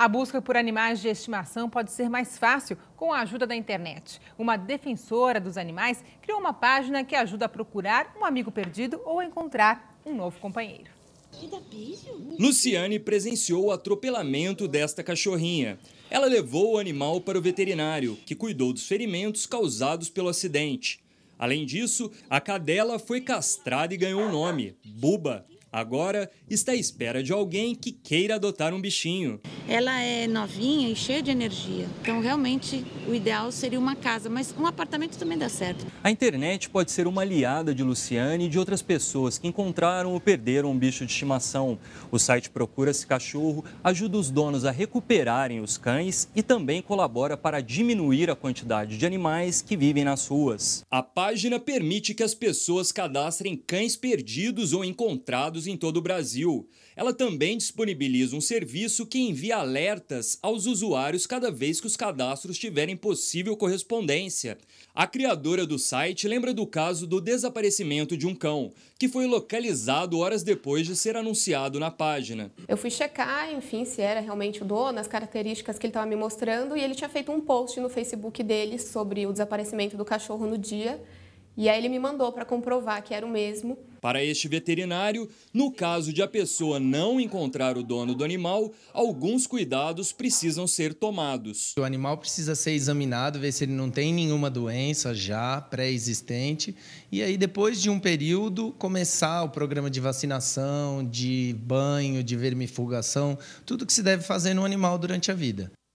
A busca por animais de estimação pode ser mais fácil com a ajuda da internet. Uma defensora dos animais criou uma página que ajuda a procurar um amigo perdido ou encontrar um novo companheiro. Luciane presenciou o atropelamento desta cachorrinha. Ela levou o animal para o veterinário, que cuidou dos ferimentos causados pelo acidente. Além disso, a cadela foi castrada e ganhou o um nome, Buba. Agora está à espera de alguém que queira adotar um bichinho. Ela é novinha e cheia de energia, então realmente o ideal seria uma casa, mas um apartamento também dá certo. A internet pode ser uma aliada de Luciane e de outras pessoas que encontraram ou perderam um bicho de estimação. O site Procura-se Cachorro ajuda os donos a recuperarem os cães e também colabora para diminuir a quantidade de animais que vivem nas ruas. A página permite que as pessoas cadastrem cães perdidos ou encontrados em todo o Brasil. Ela também disponibiliza um serviço que envia alertas aos usuários cada vez que os cadastros tiverem possível correspondência. A criadora do site lembra do caso do desaparecimento de um cão, que foi localizado horas depois de ser anunciado na página. Eu fui checar, enfim, se era realmente o dono, as características que ele estava me mostrando, e ele tinha feito um post no Facebook dele sobre o desaparecimento do cachorro no dia. E aí ele me mandou para comprovar que era o mesmo. Para este veterinário, no caso de a pessoa não encontrar o dono do animal, alguns cuidados precisam ser tomados. O animal precisa ser examinado, ver se ele não tem nenhuma doença já pré-existente. E aí, depois de um período, começar o programa de vacinação, de banho, de vermifugação, tudo que se deve fazer no animal durante a vida.